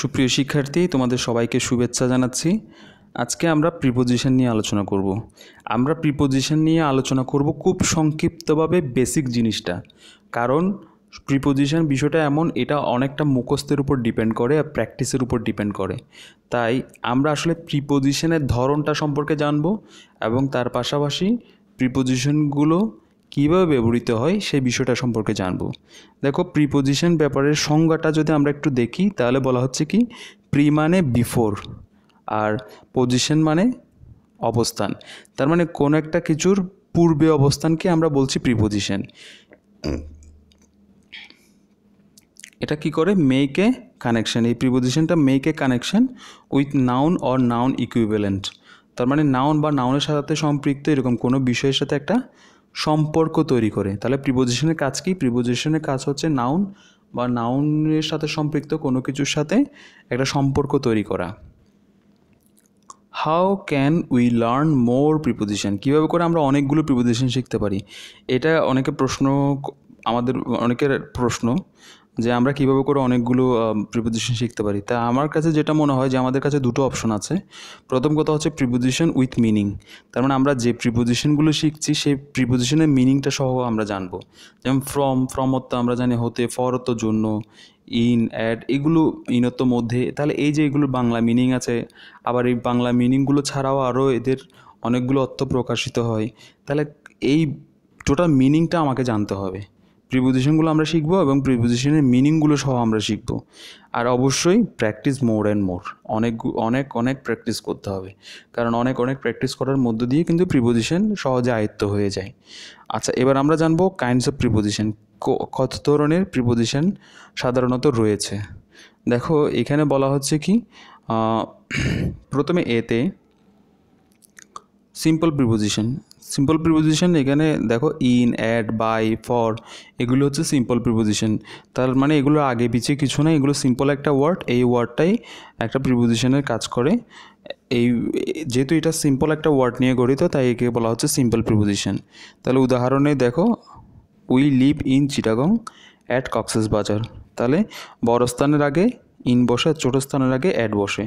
সুপ্রিয় শিক্ষার্থী তোমাদের সবাইকে শুভেচ্ছা জানাচ্ছি আজকে আমরা প্রিপোজিশন নিয়ে আলোচনা করব। আমরা প্রিপোজিশন নিয়ে আলোচনা করব খুব সংক্ষিপ্তভাবে বেসিক জিনিসটা কারণ প্রিপোজিশন বিষয়টা এমন এটা অনেকটা মুখস্থের উপর ডিপেন্ড করে আর প্র্যাকটিসের উপর ডিপেন্ড করে তাই আমরা আসলে প্রিপোজিশনের ধরনটা সম্পর্কে জানব এবং তার পাশাপাশি প্রিপোজিশনগুলো কীভাবে ব্যবহৃত হয় সেই বিষয়টা সম্পর্কে জানব দেখো প্রিপোজিশন ব্যাপারের সংজ্ঞাটা যদি আমরা একটু দেখি তাহলে বলা হচ্ছে কি প্রি মানে বিফোর আর পজিশন মানে অবস্থান তার মানে কোনো একটা কিছুর পূর্বে অবস্থানকে আমরা বলছি প্রিপোজিশন এটা কি করে মেকে কানেকশন এই প্রিপোজিশনটা make connection with noun or noun equivalent তার মানে নাউন বা নাউনের সাথে সম্পৃক্ত এরকম কোনো বিষয়ের সাথে একটা সম্পর্ক তৈরি করে তাহলে প্রিপোজিশনের কাজ কি প্রিপোজিশনের কাজ হচ্ছে নাউন বা নাউনের সাথে সম্পৃক্ত কোনো কিছুর সাথে একটা সম্পর্ক তৈরি করা how can we learn more preposition কীভাবে করে আমরা অনেকগুলো প্রিপোজিশন শিখতে পারি এটা অনেকে প্রশ্ন আমাদের অনেকের প্রশ্ন যে আমরা কিভাবে করে অনেকগুলো প্রিপোজিশন শিখতে পারি তা আমার কাছে যেটা মনে হয় যে আমাদের কাছে দুটো অপশন আছে প্রথম কথা হচ্ছে প্রিপোজিশন উইথ মিনিং তার মানে আমরা যে প্রিপোজিশনগুলো শিখছি সেই প্রিপোজিশনের মিনিংটা সহ আমরা জানবো যেমন ফ্রম ফ্রমত্ব আমরা জানি হতে ফরত্ব জন্য ইন অ্যাড এগুলো ইনত্ব মধ্যে তাহলে এই যে এগুলো বাংলা মিনিং আছে আবার এই বাংলা মিনিংগুলো ছাড়াও আরও এদের অনেকগুলো অর্থ প্রকাশিত হয় তাহলে এই টোটাল মিনিংটা আমাকে জানতে হবে প্রিপোজিশনগুলো আমরা শিখবো এবং প্রিপোজিশনের মিনিংগুলো সহ আমরা শিখবো আর অবশ্যই প্র্যাকটিস মোর অ্যান্ড মোর অনেক অনেক অনেক প্র্যাকটিস করতে হবে কারণ অনেক অনেক প্র্যাকটিস করার মধ্য দিয়ে কিন্তু প্রিপোজিশন সহজে আয়ত্ত হয়ে যায় আচ্ছা এবার আমরা জানবো কাইন্ডস অফ প্রিপোজিশন কত ধরনের প্রিপোজিশন সাধারণত রয়েছে দেখো এখানে বলা হচ্ছে কি প্রথমে এতে সিম্পল প্রিপোজিশন সিম্পল প্রিপোজিশন এখানে দেখো ইন অ্যাড বাই ফর এগুলো হচ্ছে সিম্পল প্রিপোজিশন তার মানে এগুলোর আগে পিছিয়ে কিছু না এগুলো সিম্পল একটা ওয়ার্ড এই ওয়ার্ডটাই একটা প্রিপোজিশনের কাজ করে এই যেহেতু এটা সিম্পল একটা ওয়ার্ড নিয়ে গঠিত তাই একে বলা হচ্ছে সিম্পল প্রিপোজিশন তাহলে উদাহরণে দেখো we live in Chittagong at Cox's Bazar তাহলে বড় স্থানের আগে ইন বসে আর ছোটো স্থানের আগে অ্যাড বসে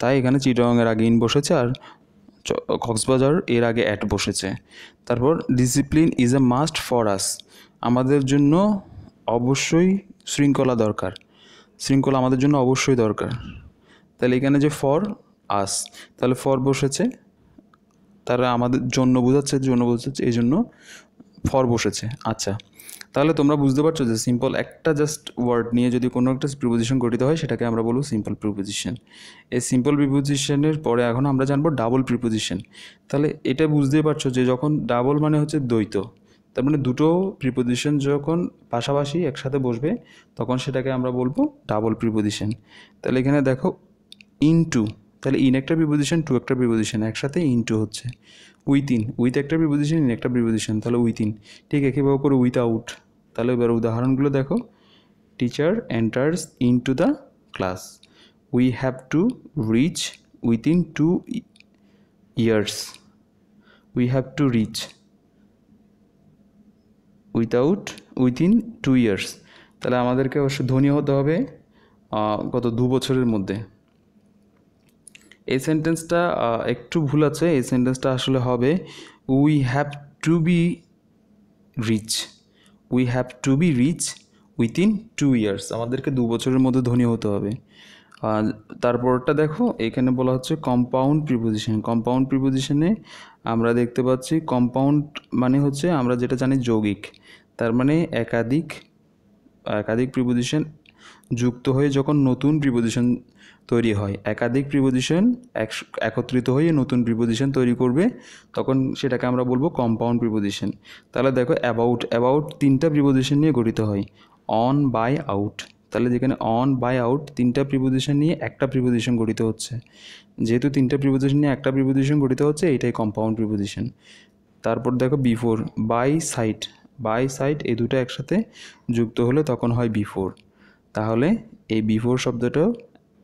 তাই এখানে চিটাগংয়ের আগে ইন বসেছে আর কক্সবাজার এর আগে অ্যাট বসেছে তারপর discipline is a must for us আমাদের জন্য অবশ্যই শৃঙ্খলা দরকার শৃঙ্খলা আমাদের জন্য অবশ্যই দরকার তাহলে এখানে যে ফর আস তাহলে ফর বসেছে তারা আমাদের জন্য বোঝাচ্ছে জন্য বোঝাচ্ছে এই জন্য ফর বসেছে আচ্ছা তাহলে তোমরা বুঝতে পারছো যে সিম্পল একটা জাস্ট ওয়ার্ড নিয়ে যদি কোনো একটা প্রিপোজিশন গঠিত হয় সেটাকে আমরা বলবো সিম্পল প্রিপোজিশন এই সিম্পল প্রিপোজিশনের পরে এখন আমরা জানবো ডাবল প্রিপোজিশন তাহলে এটা বুঝতেই পারছো যে যখন ডাবল মানে হচ্ছে দ্বৈত তার মানে দুটো প্রিপোজিশন যখন পাশাপাশি একসাথে বসবে তখন সেটাকে আমরা বলবো ডাবল প্রিপোজিশন তাহলে এখানে দেখো ইনটু তাহলে ইন একটা প্রিপোজিশন টু একটা প্রিপোজিশন একসাথে ইনটু হচ্ছে উইথ ইন উইথ একটা প্রিপোজিশন ইন একটা প্রিপোজিশন তাহলে উইথ ইন ঠিক একইভাবে করে উইথ আউট তাহলে এবার উদাহরণগুলো দেখো teacher enters into the class we have to rich within two years we have to rich without within two years তাহলে আমাদেরকে অবশ্য ধনী হতে হবে গত দু বছরের মধ্যে এই সেন্টেন্সটা একটু ভুল আছে এই সেন্টেন্সটা আসলে হবে we have to be rich we have to be rich within two years আমাদেরকে দু বছরের মধ্যে ধনী হতে হবে আর তারপরটা দেখো এখানে বলা হচ্ছে কম্পাউন্ড প্রিপোজিশন কম্পাউন্ড প্রিপোজিশনে আমরা দেখতে পাচ্ছি কম্পাউন্ড মানে হচ্ছে আমরা যেটা জানি যৌগিক তার মানে একাধিক একাধিক প্রিপোজিশন যুক্ত হয়ে যখন নতুন প্রিপোজিশন তৈরি হয় একাধিক প্রিপোজিশন একত্রিত হয়ে নতুন প্রিপোজিশন তৈরি করবে তখন সেটাকে আমরা বলবো কম্পাউন্ড প্রিপোজিশন তাহলে দেখো অ্যাবাউট অ্যাবাউট তিনটা প্রিপোজিশন নিয়ে গঠিত হয় অন বাই আউট তাহলে যেখানে অন বাই আউট তিনটা প্রিপোজিশন নিয়ে একটা প্রিপোজিশন গঠিত হচ্ছে যেহেতু তিনটা প্রিপোজিশন নিয়ে একটা প্রিপোজিশন গঠিত হচ্ছে এটাই কম্পাউন্ড প্রিপোজিশন তারপর দেখো before by side by side এই দুটো একসাথে যুক্ত হলে তখন হয় বিফোর তাহলে এই বিফোর শব্দটাও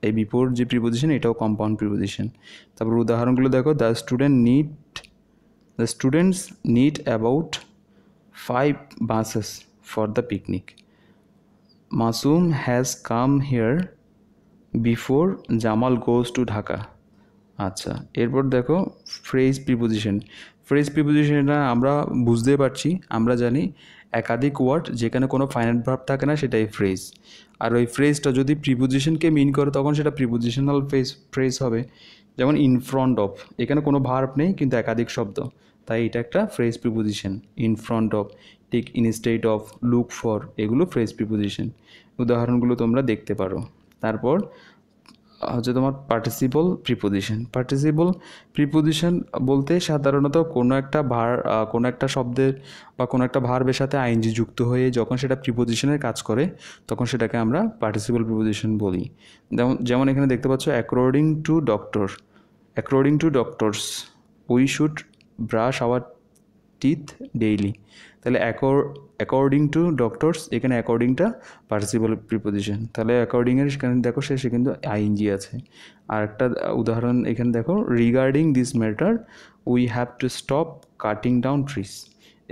এই বিপোর যে প্রিপোজিশন এটাও কম্পাউন্ড প্রিপোজিশন তারপর উদাহরণগুলো দেখো the student need the students need about five buses for the picnic Masum has come here before Jamal goes to Dhaka আচ্ছা এরপর দেখো ফ্রেজ প্রিপোজিশন ফ্রেজ প্রিপোজিশনটা আমরা বুঝতে পারছি আমরা জানি একাধিক ওয়ার্ড যেখানে কোনো ফাইনাইট ভার্ব থাকে না সেটাই ফ্রেজ আর ওই ফ্রেজটা যদি প্রিপোজিশনকে মিন করে তখন সেটা প্রিপোজিশনাল ফ্রেজ ফ্রেজ হবে যেমন ইন ফ্রন্ট অফ এখানে কোনো ভার্ব নেই কিন্তু একাধিক শব্দ তাই এটা একটা phrase preposition in front of take instead of look for এগুলো ফ্রেজ প্রিপোজিশন উদাহরণগুলো তোমরা দেখতে পারো তারপর হচ্ছে তোমার পার্টিসিপল প্রিপোজিশন পার্টিসিপল প্রিপোজিশন বলতে সাধারণত কোনো একটা ভার কোনো একটা শব্দের বা কোনো একটা ভার্বের সাথে আইনজি যুক্ত হয়ে যখন সেটা প্রিপোজিশনের কাজ করে তখন সেটাকে আমরা পার্টিসিপল প্রিপোজিশন বলি যেমন যেমন এখানে দেখতে পাচ্ছ according to doctor according to doctors we should brush our teeth daily তাহলে অ্যাকর্ডিং টু ডক্টরস এখানে অ্যাকর্ডিংটা পার্সিবল প্রিপোজিশন তাহলে অ্যাকর্ডিংয়ের সেখানে দেখো শেষে কিন্তু আইএনজি আছে আর একটা উদাহরণ এখানে দেখো regarding this matter we have to stop cutting down trees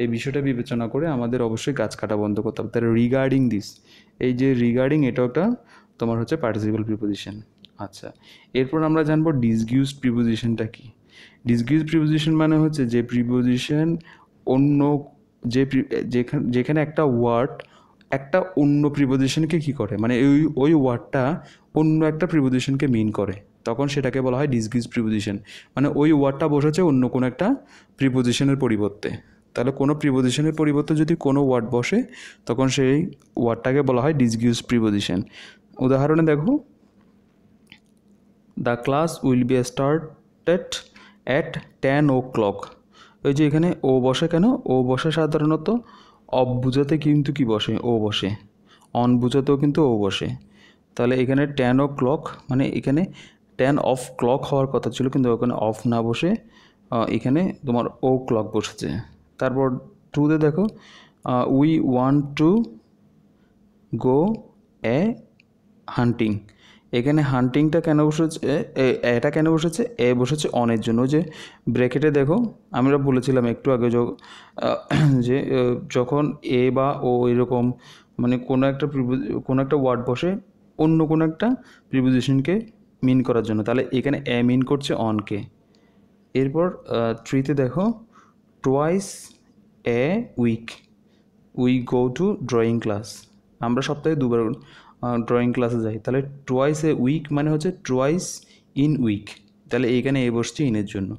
এই বিষয়টা বিবেচনা করে আমাদের অবশ্যই গাছ কাটা বন্ধ করতে হবে তাহলে রিগার্ডিং দিস এই যে রিগার্ডিং এটা একটা তোমার হচ্ছে পার্টিসিপাল প্রিপোজিশন আচ্ছা এরপর আমরা জানবো ডিসগিউজ প্রিপোজিশনটা কি ডিসগিউজ প্রিপোজিশন মানে হচ্ছে যে প্রিপোজিশন অন্য যে যেখানে একটা ওয়ার্ড একটা অন্য প্রিপোজিশনকে কি করে মানে ওই ওই ওয়ার্ডটা অন্য একটা প্রিপোজিশনকে মিন করে তখন সেটাকে বলা হয় ডিসগিজ প্রিপোজিশন মানে ওই ওয়ার্ডটা বসেছে অন্য কোনো একটা প্রিপোজিশনের পরিবর্তে তাহলে কোনো প্রিপোজিশনের পরিবর্তে যদি কোনো ওয়ার্ড বসে তখন সেই ওয়ার্ডটাকে বলা হয় ডিসগিউজ প্রিপোজিশন উদাহরণে দেখো the class will be started at ten o'clock ওই যে এখানে ও বসে কেন ও বসে সাধারণত অব বুঝাতে কিন্তু কি বসে ও বসে অন বুঝাতেও কিন্তু ও বসে তাহলে এখানে টেন ও ক্লক মানে এখানে টেন অফ ক্লক হওয়ার কথা ছিল কিন্তু ওখানে অফ না বসে এখানে তোমার ও ক্লক বসেছে তারপর টুতে দেখো we want to go a hunting এখানে হান্টিংটা কেন বসেছে এটা কেন বসেছে এ বসেছে অনের জন্য যে ব্র্যাকেটে দেখো আমরা বলেছিলাম একটু আগে যে যখন এ বা ও এরকম মানে কোনো একটা কোনো একটা ওয়ার্ড বসে অন্য কোনো একটা প্রিপোজিশনকে মিন করার জন্য তাহলে এখানে এ মিন করছে অনকে এরপর থ্রিতে দেখো twice a week we go to drawing class আমরা সপ্তাহে দুবার ড্রয়িং ক্লাসে যাই তাহলে টোয়াইস এ উইক মানে হচ্ছে টোয়াইস ইন উইক তাহলে এইখানে এ বসছে ইনের জন্য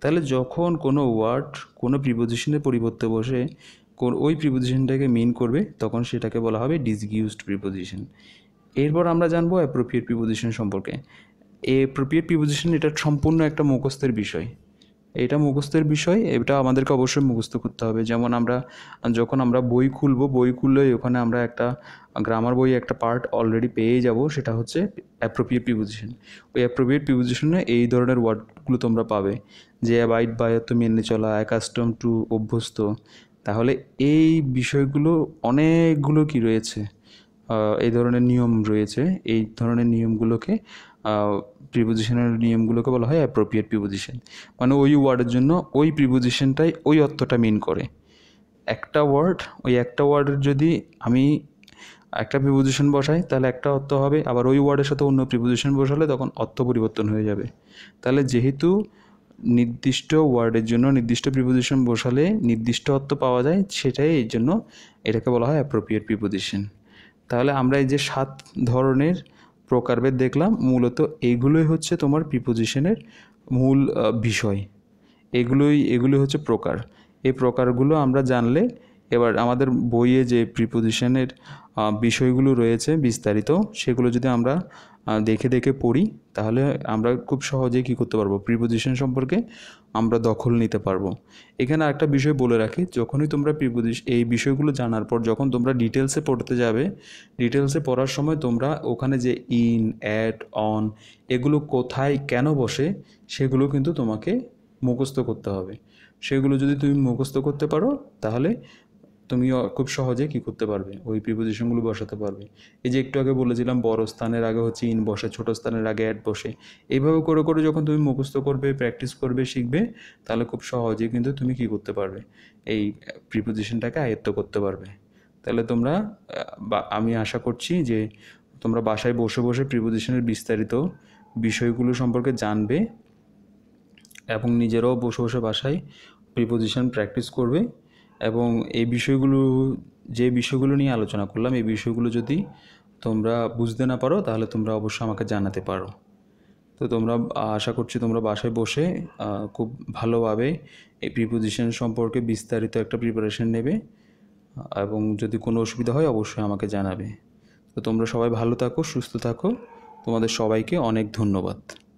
তাহলে যখন কোনো ওয়ার্ড কোনো প্রিপোজিশনের পরিবর্তে বসে ওই প্রিপোজিশনটাকে মিন করবে তখন সেটাকে বলা হবে ডিসগিউজড প্রিপোজিশন এরপর আমরা জানবো অ্যাপ্রোপ্রিয়েট প্রিপোজিশন সম্পর্কে এ অ্যাপ্রোপ্রিয়েট প্রিপোজিশন এটা সম্পূর্ণ একটা মুখস্থের বিষয় এটা মুখস্থের বিষয় এটা আমাদেরকে অবশ্যই মুখস্থ করতে হবে যেমন আমরা যখন আমরা বই খুলবো বই খুললেই ওখানে আমরা একটা গ্রামার বই একটা পার্ট অলরেডি পেয়ে যাব সেটা হচ্ছে অ্যাপ্রোপ্রিয়েট প্রিপোজিশন ওই অ্যাপ্রোপ্রিয়েট প্রিপোজিশনে এই ধরনের ওয়ার্ডগুলো তোমরা পাবে যে অ্যাবাইড বায়ত্ত মেনে চলা অ্যাকাস্টম টু অভ্যস্ত তাহলে এই বিষয়গুলো অনেকগুলো কি রয়েছে এই ধরনের নিয়ম রয়েছে এই ধরনের নিয়মগুলোকে প্রিপোজিশনের নিয়মগুলোকে বলা হয় অ্যাপ্রোপ্রিয়েট প্রিপোজিশন মানে ওই ওয়ার্ডের জন্য ওই প্রিপোজিশনটাই ওই অর্থটা মিন করে একটা ওয়ার্ড ওই একটা ওয়ার্ডের যদি আমি একটা প্রিপোজিশন বসাই তাহলে একটা অর্থ হবে আবার ওই ওয়ার্ডের সাথে অন্য প্রিপোজিশন বসালে তখন অর্থ পরিবর্তন হয়ে যাবে তাহলে যেহেতু নির্দিষ্ট ওয়ার্ডের জন্য নির্দিষ্ট প্রিপোজিশন বসালে নির্দিষ্ট অর্থ পাওয়া যায় সেটাই এর জন্য এটাকে বলা হয় অ্যাপ্রোপ্রিয়েট প্রিপোজিশন তাহলে আমরা এই যে সাত ধরনের প্রকারভেদ দেখলাম মূলত এইগুলোই হচ্ছে তোমার প্রিপোজিশনের মূল বিষয় এগুলোই এগুলো হচ্ছে প্রকার এই প্রকারগুলো আমরা জানলে এবার আমাদের বইয়ে যে প্রিপোজিশনের বিষয়গুলো রয়েছে বিস্তারিত সেগুলো যদি আমরা দেখে দেখে পড়ি তাহলে আমরা খুব সহজেই কী করতে পারবো প্রিপোজিশন সম্পর্কে আমরা দখল নিতে পারবো এখানে একটা বিষয় বলে রাখি যখনই তোমরা প্রিপোজিশন এই বিষয়গুলো জানার পর যখন তোমরা ডিটেলসে পড়তে যাবে ডিটেলসে পড়ার সময় তোমরা ওখানে যে ইন অ্যাট অন এগুলো কোথায় কেন বসে সেগুলো কিন্তু তোমাকে মুখস্থ করতে হবে সেগুলো যদি তুমি মুখস্থ করতে পারো তাহলে তুমিও খুব সহজে কি করতে পারবে ওই প্রিপোজিশনগুলো বসাতে পারবে এই যে একটু আগে বলেছিলাম বড় স্থানের আগে হচ্ছে ইন বসে ছোট স্থানের আগে অ্যাড বসে এইভাবে করে করে যখন তুমি মুখস্থ করবে প্র্যাকটিস করবে শিখবে তাহলে খুব সহজে কিন্তু তুমি কি করতে পারবে এই প্রিপোজিশনটাকে আয়ত্ত করতে পারবে তাহলে তোমরা আমি আশা করছি যে তোমরা বাসায় বসে বসে প্রিপোজিশনের বিস্তারিত বিষয়গুলো সম্পর্কে জানবে এবং নিজেরাও বসে বসে বাসায় প্রিপোজিশন প্র্যাকটিস করবে এবং এই বিষয়গুলো যে বিষয়গুলো নিয়ে আলোচনা করলাম এই বিষয়গুলো যদি তোমরা বুঝতে না পারো তাহলে তোমরা অবশ্যই আমাকে জানাতে পারো তো তোমরা আশা করছি তোমরা বাসায় বসে খুব ভালোভাবে এই প্রিপোজিশন সম্পর্কে বিস্তারিত একটা প্রিপারেশন নেবে এবং যদি কোনো অসুবিধা হয় অবশ্যই আমাকে জানাবে তো তোমরা সবাই ভালো থাকো সুস্থ থাকো তোমাদের সবাইকে অনেক ধন্যবাদ